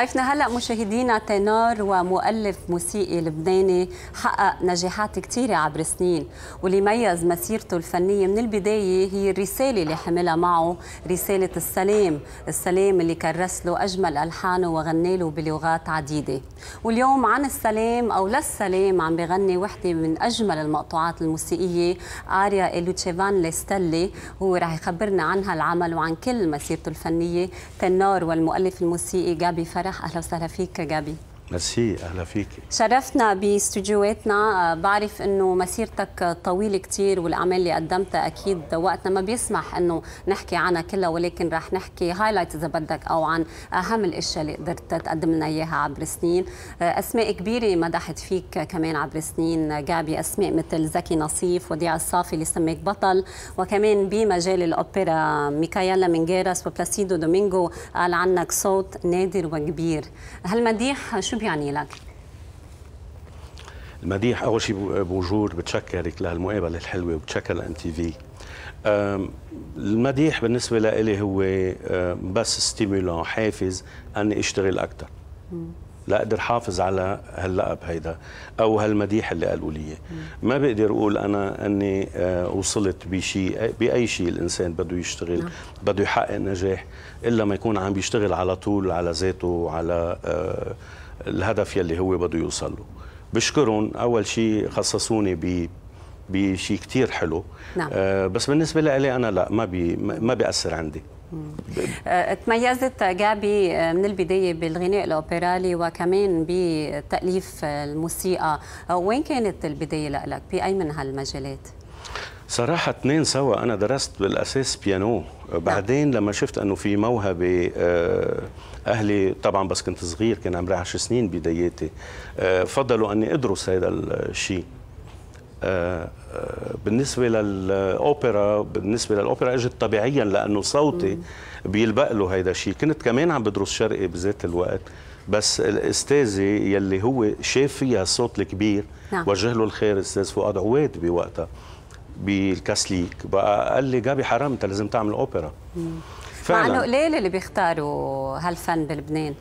ضيفنا هلا مشاهدينا تينار ومؤلف موسيقي لبناني حقق نجاحات كثيره عبر سنين واللي ميز مسيرته الفنيه من البدايه هي الرساله اللي حملها معه رساله السلام، السلام اللي كرس له اجمل الحانه وغنى له بلغات عديده واليوم عن السلام او للسلام عم بغني وحده من اجمل المقطوعات الموسيقيه اريا لوتشيفان ليستلي هو رح يخبرنا عنها العمل وعن كل مسيرته الفنيه تنار والمؤلف الموسيقي جابي فرح فرح اهلا وسهلا فيك جابي ميرسي اهلا فيك شرفتنا باستديوهاتنا آه، بعرف انه مسيرتك طويله كثير والاعمال اللي قدمتها اكيد وقتنا ما بيسمح انه نحكي عنها كلها ولكن رح نحكي هايلايت اذا بدك او عن اهم الاشياء اللي قدرت تقدم لنا اياها عبر سنين آه، اسماء كبيره مدحت فيك كمان عبر سنين آه، جابي اسماء مثل زكي نصيف وديع الصافي اللي سميك بطل وكمان بمجال الاوبرا ميكايلا منجيرس وبلاسيدو دومينغو قال عنك صوت نادر وكبير هالمديح شو شو بيعني لك؟ المديح اول شيء بوجور بتشكرك لهالمقابله الحلوه وبتشكر لان تي في المديح بالنسبه لإلي هو بس ستيمولون حافز اني اشتغل اكثر لاقدر حافظ على هاللقب هيدا او هالمديح اللي قالوا لي ما بقدر اقول انا اني أه، وصلت بشيء باي شيء الانسان بده يشتغل نعم. بده يحقق نجاح الا ما يكون عم بيشتغل على طول على ذاته على آه الهدف يلي هو بده يوصل له بشكرهم اول شيء خصصوني ب بشيء كثير حلو نعم. آه بس بالنسبه لي انا لا ما بي ما بياثر عندي آه، تميزت جابي آه، من البداية بالغناء الأوبرالي وكمان بتأليف الموسيقى آه، وين كانت البداية لك بأي من هالمجالات؟ صراحة اثنين سوا أنا درست بالأساس بيانو نعم. بعدين لما شفت انه في موهبه آه، اهلي طبعا بس كنت صغير كان عمري 10 سنين بداياتي آه، فضلوا اني ادرس هذا الشيء آه، بالنسبة للأوبرا بالنسبة للأوبرا اجت طبيعيا لأنه صوتي بيلبق له هيدا الشيء كنت كمان عم بدرس شرقي بذات الوقت بس الأستاذي يلي هو شاف فيها الصوت الكبير نعم. وجه له الخير أستاذ فؤاد عويد بوقتها بالكاسليك بقى قال لي جابي حرام انت لازم تعمل اوبرا فعلا مع انه قليل اللي بيختاروا هالفن بلبنان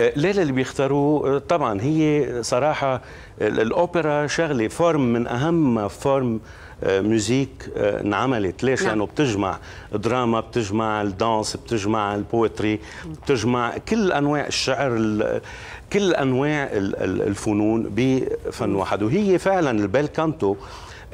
آه، ليلى اللي بيختاروه آه، طبعا هي صراحة آه، الأوبرا شغلة فورم من أهم فورم ميوزيك انعملت ليش؟ نعم. لأنه بتجمع دراما بتجمع الدانس بتجمع البويتري بتجمع كل أنواع الشعر كل أنواع الفنون بفن واحد وهي فعلا البيل كانتو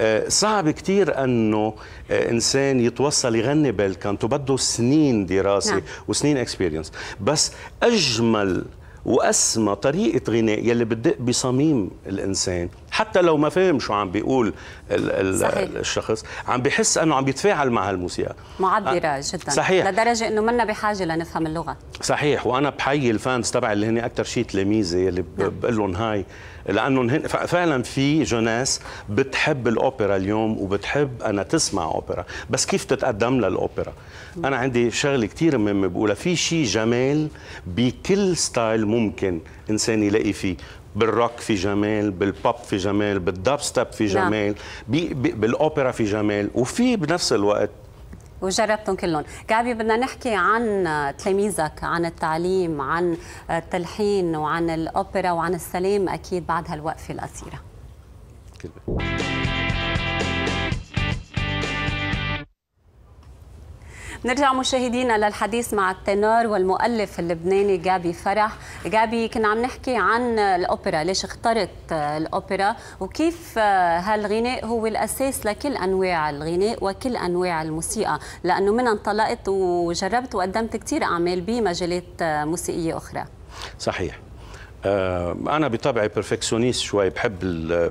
آه، صعب كثير انه آه، انسان يتوصل يغني بالكانتو بده سنين دراسه نعم. وسنين اكسبيرينس بس اجمل واسمى طريقه غناء يلي بتدق بصميم الانسان حتى لو ما فاهم شو عم بيقول الـ ال الشخص عم بحس انه عم بيتفاعل مع هالموسيقى معبره جدا صحيح لدرجه انه منا بحاجه لنفهم اللغه صحيح وانا بحيي الفانز تبعي اللي هن اكثر شيء تلاميذي يلي نعم. بقول لهم هاي لانه فعلا في جوناس بتحب الاوبرا اليوم وبتحب انا تسمع اوبرا بس كيف تتقدم للاوبرا انا عندي شغله كثير مهمه بقولها في شيء جمال بكل ستايل ممكن انسان يلاقي فيه بالروك في جمال بالبوب في جمال بالدابستاب في نعم. جمال بالاوبرا في جمال وفي بنفس الوقت وجربتهم كلهم جابي بدنا نحكي عن تلاميذك عن التعليم عن التلحين وعن الأوبرا وعن السلام أكيد بعد هالوقفة القصيرة نرجع مشاهدينا للحديث مع التنار والمؤلف اللبناني جابي فرح جابي كنا عم نحكي عن الأوبرا ليش اخترت الأوبرا وكيف هالغناء هو الأساس لكل أنواع الغناء وكل أنواع الموسيقى لأنه من انطلقت وجربت وقدمت كثير أعمال بمجالات موسيقية أخرى صحيح آه، أنا بطبعي بيرفكسيونيست شوي بحب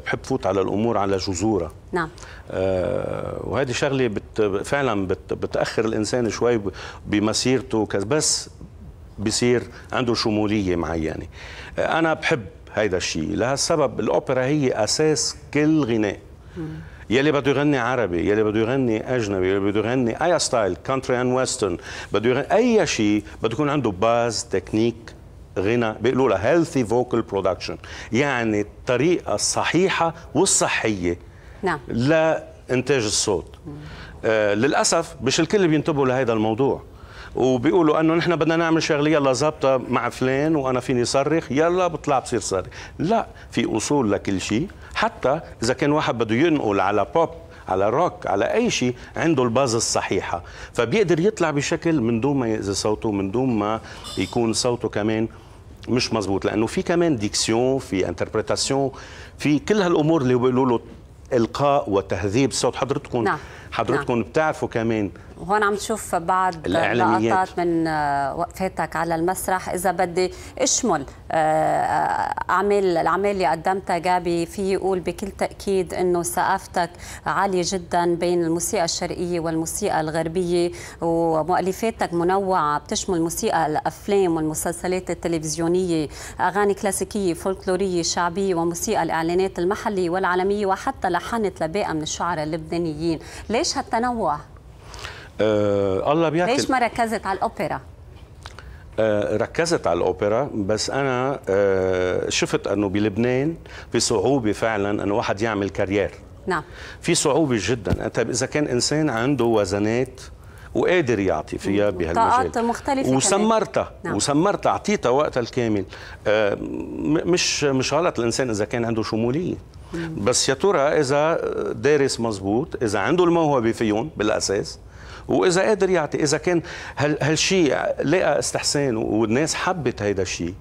بحب فوت على الأمور على جذورها نعم آه، وهذه شغلة بت فعلا بت بتأخر الإنسان شوي بمسيرته بس بصير عنده شمولية معينة يعني. آه، أنا بحب هيدا الشيء لهالسبب الأوبرا هي أساس كل غناء يلي بده يغني عربي يلي بده يغني اجنبي يلي بده يغني اي ستايل كونتري اند ويسترن بده يغني اي شيء بده يكون عنده باز تكنيك غنى بيقولوا لها هيلثي فوكال برودكشن يعني الطريقه الصحيحه والصحيه نعم لانتاج الصوت آه للاسف مش الكل بينتبهوا لهذا الموضوع وبيقولوا انه نحن بدنا نعمل شغله يلا ظابطه مع فلان وانا فيني صرخ يلا بطلع بصير صرخ لا في اصول لكل شيء حتى اذا كان واحد بده ينقل على بوب على روك على اي شيء عنده الباز الصحيحه فبيقدر يطلع بشكل من دون ما ياذي صوته من دون ما يكون صوته كمان مش مزبوط لانه في كمان ديكسيون في انتربريتاسيون في كل هالامور اللي بيقولوا له القاء وتهذيب صوت حضرتكم نعم. حضرتكم نعم. بتعرفوا كمان وهون عم تشوف بعض لقطات من آه، وقفتك على المسرح اذا بدي اشمل اعمال آه، الاعمال اللي قدمتها جابي في يقول بكل تاكيد انه ثقافتك عاليه جدا بين الموسيقى الشرقيه والموسيقى الغربيه ومؤلفاتك منوعه بتشمل موسيقى الافلام والمسلسلات التلفزيونيه اغاني كلاسيكيه فولكلوريه شعبيه وموسيقى الاعلانات المحليه والعالميه وحتى لحنت لباقه من الشعراء اللبنانيين ليش هالتنوع آه الله بيعطي ليش ما ركزت على الاوبرا؟ آه، ركزت على الاوبرا بس انا آه، شفت انه بلبنان في صعوبه فعلا انه واحد يعمل كارير نعم في صعوبه جدا انت اذا كان انسان عنده وزنات وقادر يعطي فيها بهالمجال مختلفة وسمرتها نعم. وسمرتها اعطيتها وقتها الكامل آه، مش مش غلط الانسان اذا كان عنده شموليه بس يا ترى اذا دارس مزبوط اذا عنده الموهبه فيهم بالاساس واذا قادر يعطي اذا كان هالشيء لقى استحسان والناس حبت هيدا الشيء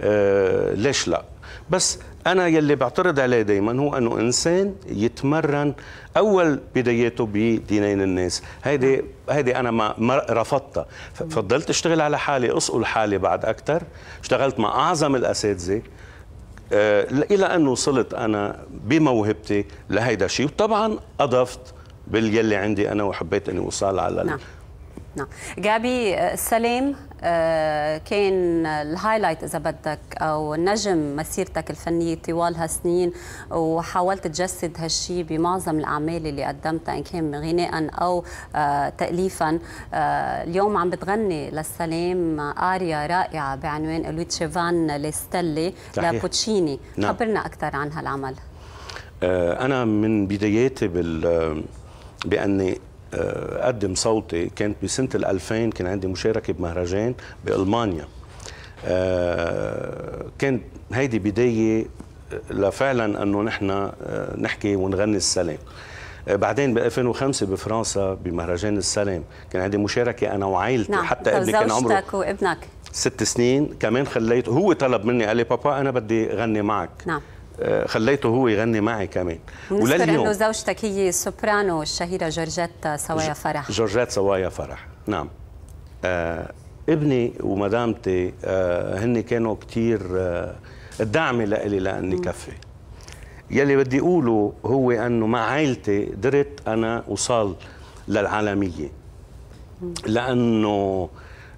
آه ليش لا بس انا يلي بعترض عليه دائما هو انه انسان يتمرن اول بداياته بدينين الناس هيدي نعم. هيدي انا ما رفضتها فضلت اشتغل على حالي اسقل حالي بعد اكثر اشتغلت مع اعظم الاساتذه آه الى ان وصلت انا بموهبتي لهيدا الشيء وطبعا اضفت باللي عندي انا وحبيت اني اوصل على نعم. نعم جابي آه، سليم آه، كان الهايلايت اذا بدك او نجم مسيرتك الفنيه طوال هالسنين وحاولت تجسد هالشيء بمعظم الاعمال اللي قدمتها ان كان غناء او آه، تاليفا اليوم عم بتغني للسلام اريا رائعه بعنوان الويتشيفان لستلي لبوتشيني نعم. خبرنا اكثر عن هالعمل انا من بداياتي بال باني آه، اقدم صوتي كانت بسنه ال 2000 كان عندي مشاركه بمهرجان بالمانيا آه، كانت هيدي بدايه آه، لفعلا انه نحن نحكي ونغني السلام بعدين ب 2005 بفرنسا بمهرجان السلام كان عندي مشاركه انا وعائلتي نعم. حتى ابني كان عمره زوجتك وابنك ست سنين كمان خليت هو طلب مني قال لي بابا انا بدي غني معك نعم آه، خليته هو يغني معي كمان ولليوم انه زوجتك هي سوبرانو الشهيره جورجيت سوايا فرح جورجيت سوايا فرح نعم آه ابني ومدامتي آه هن كانوا كثير آه الدعم لإلي لاني كفي يلي بدي اقوله هو انه مع عائلتي قدرت انا اوصل للعالميه لانه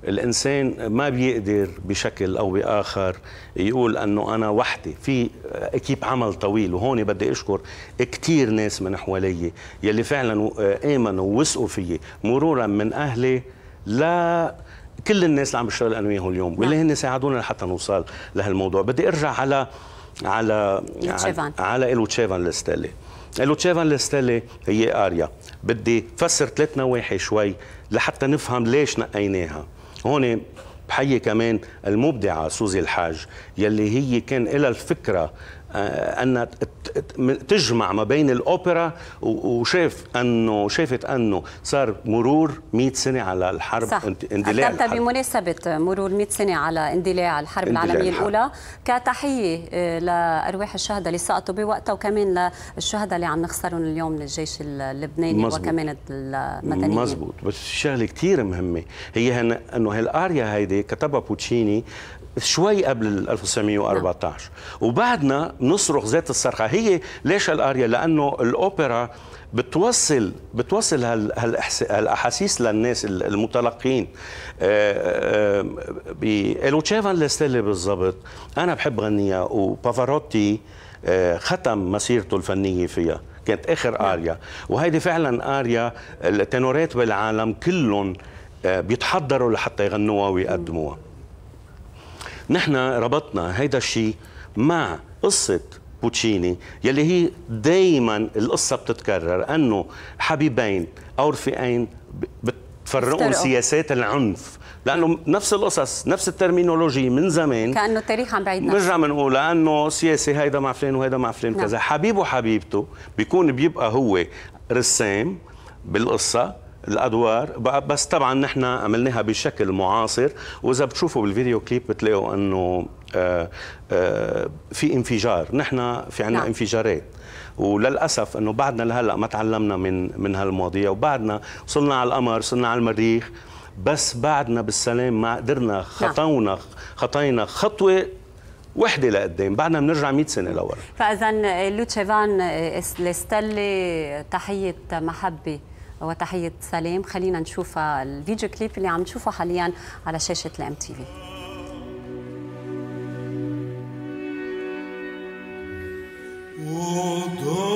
الانسان ما بيقدر بشكل او باخر يقول انه انا وحدي في اكيب عمل طويل وهون بدي اشكر كثير ناس من حوالي يلي فعلا امنوا ووثقوا فيي مرورا من اهلي لا كل الناس اللي عم بشتغل انا وياهم اليوم نعم. واللي هن ساعدونا لحتى نوصل لهالموضوع بدي ارجع على على على, تشيفان لستالي الو الوتشيفان لستالي هي اريا بدي فسر ثلاث نواحي شوي لحتى نفهم ليش نقيناها هون بحيي كمان المبدعة سوزي الحاج يلي هي كان لها الفكرة آه، ان تجمع ما بين الاوبرا وشاف انه شافت انه صار مرور 100 سنه على الحرب صح. اندلاع الحرب بمناسبه مرور 100 سنه على اندلاع الحرب اندلاع العالميه الحرب. الاولى كتحيه آه، لارواح الشهداء اللي سقطوا بوقتها وكمان للشهداء اللي عم نخسرهم اليوم من الجيش اللبناني مزبوط. وكمان المدنيين مزبوط بس شغله كثير مهمه هي انه هالاريا هيدي كتبها بوتشيني شوي قبل 1914 وبعدنا بنصرخ ذات الصرخه هي ليش الاريا لانه الاوبرا بتوصل بتوصل هالاحاسيس للناس المتلقين آه، آه، اللي لستيلي بالضبط انا بحب غنيها وبافاروتي آه، ختم مسيرته الفنيه فيها كانت اخر اريا نعم. وهيدي فعلا اريا التنورات بالعالم كلهم بيتحضروا لحتى يغنوها ويقدموها نحن ربطنا هيدا الشيء مع قصه بوتشيني يلي هي دائما القصه بتتكرر انه حبيبين او رفيقين بتفرقوا سياسات العنف لانه نفس القصص نفس الترمينولوجي من زمان كانه التاريخ عم بعيدنا مش بنرجع نقول لانه سياسي هيدا مع فلان وهيدا مع فلان نعم. كذا حبيب وحبيبته بيكون بيبقى هو رسام بالقصه الادوار بس طبعا نحن عملناها بشكل معاصر واذا بتشوفوا بالفيديو كليب بتلاقوا انه آه، آه، في انفجار نحن في عنا نعم. انفجارات وللاسف انه بعدنا لهلا ما تعلمنا من من هالمواضيع وبعدنا وصلنا على القمر وصلنا على المريخ بس بعدنا بالسلام ما قدرنا نعم. خطونا خطينا خطوه وحده لقدام بعدنا بنرجع 100 سنه لورا فاذا آه، لوتشيفان لستلي تحيه محبه وتحية سلام خلينا نشوف الفيديو كليب اللي عم نشوفه حاليا على شاشة الام تي في Oh,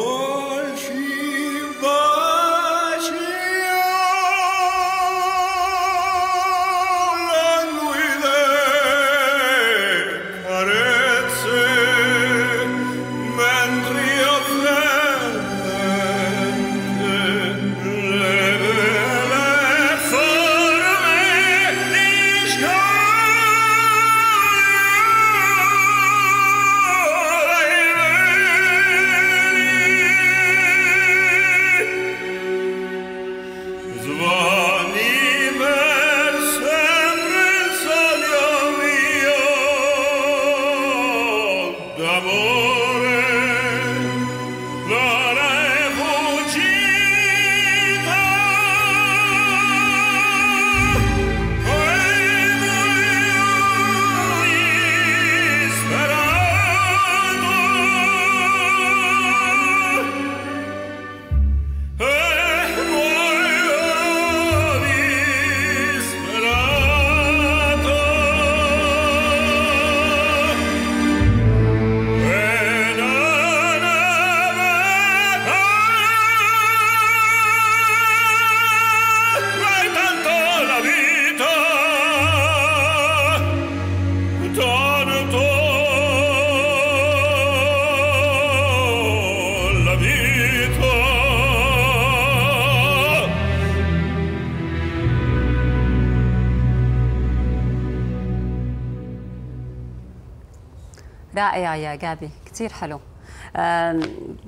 رائع يا جابي كثير حلو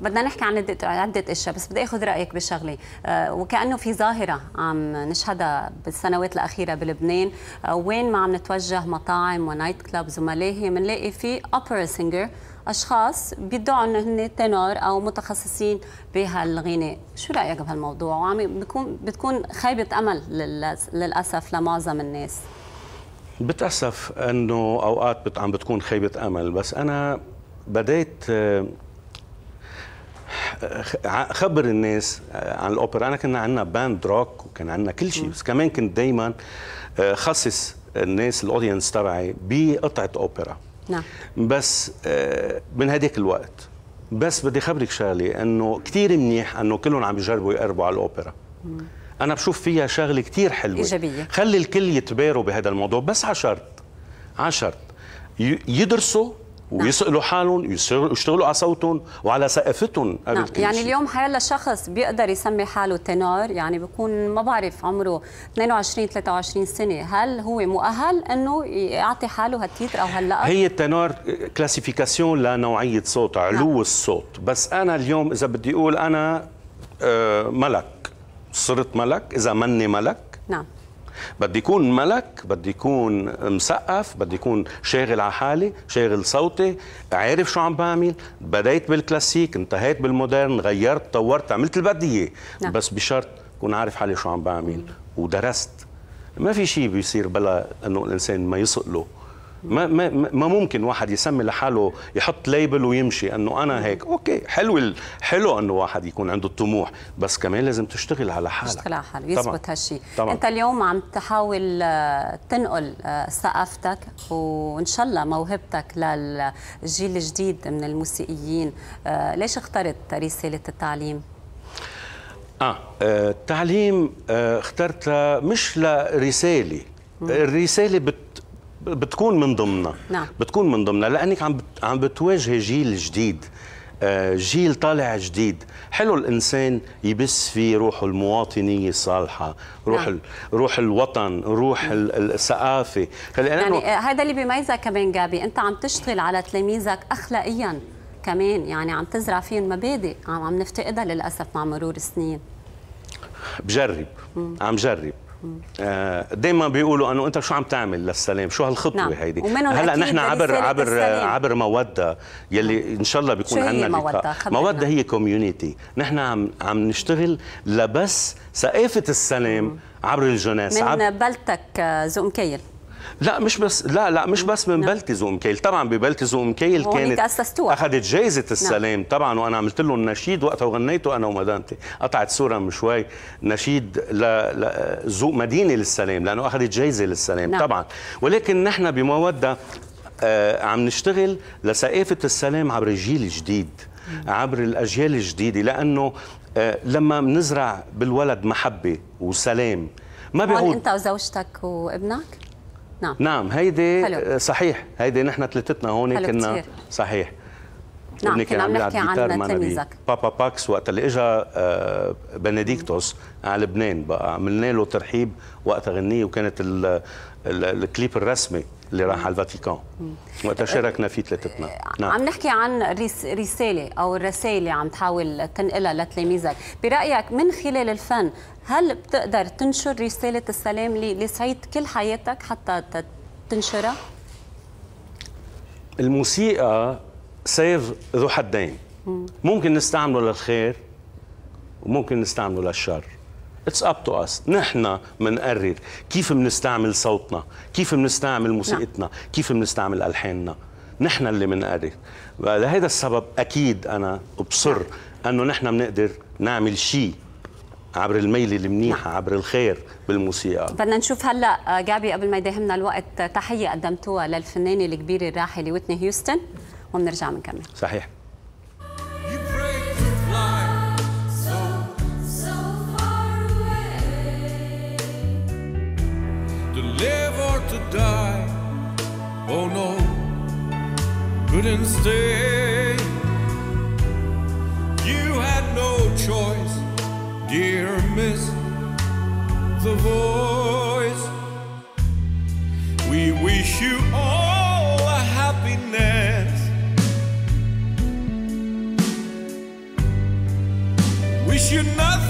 بدنا نحكي عن عدة اشياء بس بدي اخذ رايك بشغله آه، وكانه في ظاهره عم نشهدها بالسنوات الاخيره بلبنان آه، وين ما عم نتوجه مطاعم ونايت كلابز وملاهي بنلاقي في اوبرا سينجر اشخاص بيدعوا انه هن تنور او متخصصين بهالغناء شو رايك بهالموضوع وعم بتكون بتكون خيبه امل للاسف لمعظم الناس بتأسف أنه أوقات عم بتكون خيبة أمل بس أنا بديت آه، خبر الناس آه، عن الاوبرا انا كنا عندنا باند روك وكان عندنا كل شيء بس كمان كنت دائما آه، خصص الناس الاودينس تبعي بقطعه اوبرا نعم بس من هديك الوقت بس بدي خبرك شغله انه كثير منيح انه كلهم عم يجربوا يقربوا على الاوبرا مم. انا بشوف فيها شغله كثير حلوه ايجابيه خلي الكل يتباروا بهذا الموضوع بس على شرط على شرط يدرسوا نعم. ويسألوا حالهم ويشتغلوا على صوتهم وعلى ثقافتهم قبل نعم. يعني اليوم هلا شخص بيقدر يسمي حاله تنار يعني بيكون ما بعرف عمره 22 23 سنه هل هو مؤهل انه يعطي حاله هالتيتر او هاللقب هي التنار كلاسيفيكاسيون لنوعيه نعم. صوت علو نعم. الصوت بس انا اليوم اذا بدي اقول انا آه، ملك صرت ملك اذا مني ملك نعم بدي يكون ملك بدي يكون مسقف بدي يكون شاغل على حالي شاغل صوتي عارف شو عم بعمل بديت بالكلاسيك انتهيت بالمودرن غيرت طورت عملت اللي بدي نعم. بس بشرط كون عارف حالي شو عم بعمل ودرست ما في شيء بيصير بلا انه الانسان ما يسقله ما, ما, ما ممكن واحد يسمي لحاله يحط ليبل ويمشي انه انا هيك اوكي حلو حلو انه واحد يكون عنده الطموح بس كمان لازم تشتغل على حالك تشتغل على حالك يثبت هالشيء انت اليوم عم تحاول آه، تنقل آه، ثقافتك وان شاء الله موهبتك للجيل الجديد من الموسيقيين آه، ليش اخترت رساله التعليم اه التعليم اخترتها مش لرساله الرساله بت بتكون من ضمنها نعم. بتكون من ضمنها لانك عم عم بتواجهي جيل جديد آه، جيل طالع جديد حلو الانسان يبس فيه روح المواطنيه الصالحه روح نعم. ال... روح الوطن روح نعم. ال... الثقافه يعني أنو... هذا آه، اللي بيميزك كمان جابي انت عم تشتغل على تلاميذك اخلاقيا كمان يعني عم تزرع فيهم مبادئ عم, عم نفتقدها للاسف مع مرور السنين بجرب مم. عم جرب آه، دايما بيقولوا انه انت شو عم تعمل للسلام شو هالخطوه نعم. هيدي هلا نحن عبر عبر السلام. عبر موده يلي نعم. ان شاء الله بيكون عندنا لقاء موده نعم. هي كوميونيتي نحن عم عم نشتغل لبس ثقافه السلام مم. عبر الجناس من عبر بلتك آه، كيل لا مش بس لا لا مش بس من نعم. بلتزه ام كيل طبعا ببلتزه ام كيل كانت اسستوها اخذت جائزه نعم. السلام نعم. طبعا وانا عملت له النشيد وقتها وغنيته انا ومدامتي قطعت صوره من شوي نشيد ذوق مدينه للسلام لانه اخذت جائزه للسلام نعم. طبعا ولكن نحن بموده آه عم نشتغل لثقافه السلام عبر الجيل الجديد عبر الاجيال الجديده لانه آه لما بنزرع بالولد محبه وسلام ما بيعود انت وزوجتك وابنك نعم نعم هيدي صحيح هيدي نحن ثلاثتنا هون كنا كتير. صحيح نعم كنا عم نحكي عن تلميذك بابا باكس وقت اللي اجى آه، بنديكتوس على لبنان بقى عملنا له ترحيب وقت غنيه وكانت الكليب الرسمي اللي راح على الفاتيكان وقتها شاركنا فيه ثلاثتنا آه، نعم. عم نحكي عن رسالة أو الرسائل اللي عم تحاول تنقلها لتلاميذك برأيك من خلال الفن هل بتقدر تنشر رسالة السلام لسعيد كل حياتك حتى تنشرها؟ الموسيقى سيف ذو حدين ممكن نستعمله للخير وممكن نستعمله للشر اتس اب تو اس نحن بنقرر كيف بنستعمل صوتنا كيف بنستعمل موسيقتنا نعم. كيف بنستعمل الحاننا نحن اللي بنقرر لهذا السبب اكيد انا ابصر نعم. انه نحن بنقدر نعمل شيء عبر الميل المنيحة نعم. عبر الخير بالموسيقى بدنا نشوف هلا آه، جابي قبل ما يداهمنا الوقت آه، تحية قدمتوها للفنانة الكبيرة الراحلة ويتني هيوستن وبنرجع صحيح Oh no, couldn't stay. You had no choice, dear Miss the Voice. We wish you all. you nothing.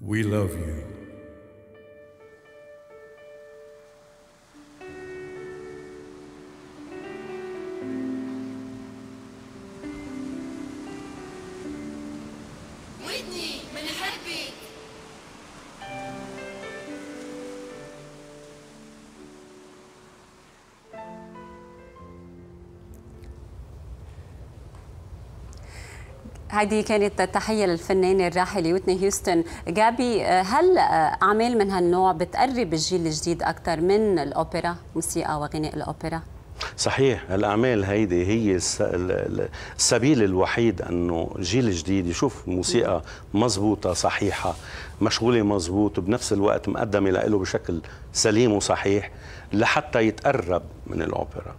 We love you. هذه كانت تحية للفنانة الراحلة ويتني هيوستن جابي هل أعمال من هالنوع بتقرب الجيل الجديد أكثر من الأوبرا موسيقى وغناء الأوبرا؟ صحيح الأعمال هيدي هي السبيل الوحيد أنه جيل جديد يشوف موسيقى مزبوطة صحيحة مشغولة مزبوط وبنفس الوقت مقدمة له بشكل سليم وصحيح لحتى يتقرب من الأوبرا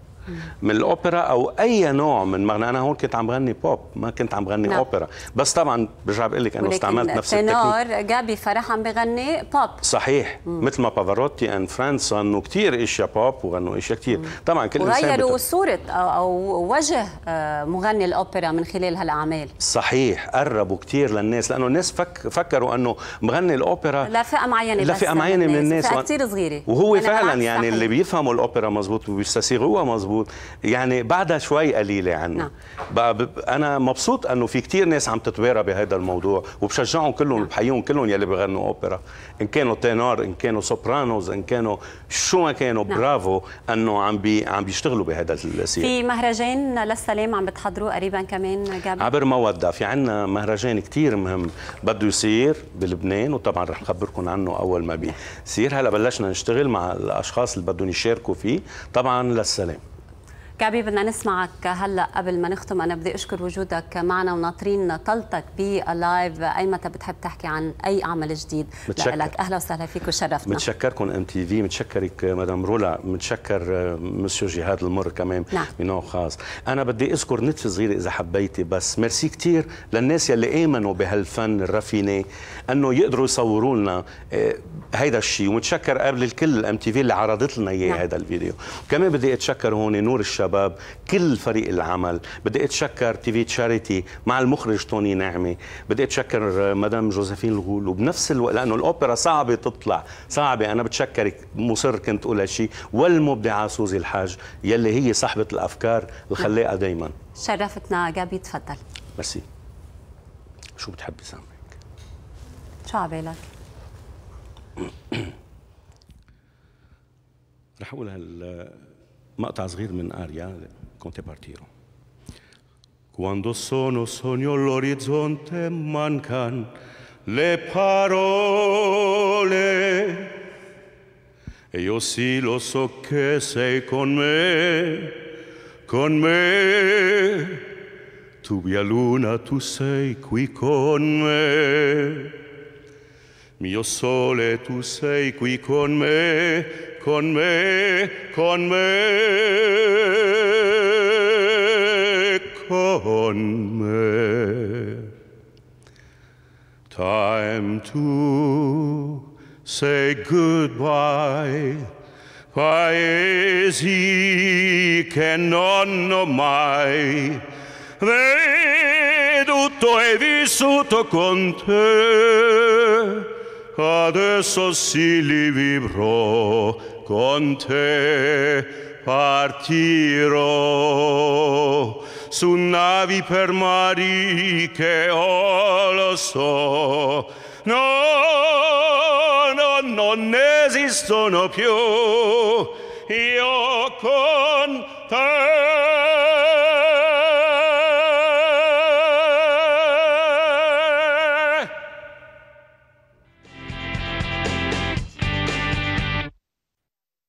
من الاوبرا او اي نوع من مغنى انا هون كنت عم غني بوب ما كنت عم غني نعم. اوبرا بس طبعا برجع بقول لك انه استعملت نفس التكنيك جابي فرح عم بغني بوب صحيح مم. مثل ما بافاروتي ان فرانس غنوا كثير اشياء بوب وغنوا اشياء كثير طبعا كل انسان وغيروا صوره أو, او وجه آه، مغني الاوبرا من خلال هالاعمال صحيح قربوا كثير للناس لانه الناس فك فكروا انه مغني الاوبرا لفئه معينه لفئه معينه من الناس, الناس. كثير صغيره وهو فعلا يعني صحيح. اللي بيفهموا الاوبرا مزبوط وبيستسيغوها مزبوط مزبوط يعني بعدها شوي قليله عنا نعم. انا مبسوط انه في كثير ناس عم تتوارى بهذا الموضوع وبشجعهم كلهم وبحييهم كلهم يلي بغنوا اوبرا ان كانوا تينور ان كانوا سوبرانوز ان كانوا شو ما كانوا نعم. برافو انه عم بي عم بيشتغلوا بهذا السياق في مهرجان للسلام عم بتحضروه قريبا كمان جابر عبر مودة في عندنا مهرجان كثير مهم بده يصير بلبنان وطبعا رح خبركم عنه اول ما بيصير هلا بلشنا نشتغل مع الاشخاص اللي بدهم يشاركوا فيه طبعا للسلام كابي بدنا نسمعك هلا قبل ما نختم انا بدي اشكر وجودك معنا وناطرين طلتك باللايف اي متى بتحب تحكي عن اي عمل جديد لك اهلا وسهلا فيك وشرفتنا متشكركم ام تي في متشكرك مدام رولا متشكر مسيو جهاد المر كمان نعم. من نوع خاص انا بدي اذكر نتفه صغيره اذا حبيتي بس ميرسي كثير للناس يلي امنوا بهالفن الرفيني انه يقدروا يصوروا لنا آه، هيدا الشيء ومتشكر قبل الكل ام تي في اللي عرضت لنا اياه نعم. هذا الفيديو كمان بدي اتشكر هون نور الشباب الشباب كل فريق العمل بدي اتشكر تي في تشاريتي مع المخرج توني نعمه بدي اتشكر آه، مدام جوزيفين الغول وبنفس الوقت لانه الاوبرا صعبه تطلع صعبه انا بتشكرك مصر كنت اقول هالشيء والمبدعه سوزي الحاج يلي هي صاحبه الافكار الخلاقه دائما شرفتنا جابي تفضل ميرسي شو بتحبي سامعك شو عبالك رح اقول هال آه، مقطع صغير من اريا Contepartiro. Quando sono sogno l'orizzonte mancan le parole e io sì lo so che sei con me, con me, tu via luna tu sei qui con me, mio sole tu sei qui con me, con me, con me, con me. Time to say goodbye. Paesi che non ho mai veduto e vissuto con te, adesso sì li vivrò con te partirò su navi per mari che oh, lo so no, no, non esistono più io con te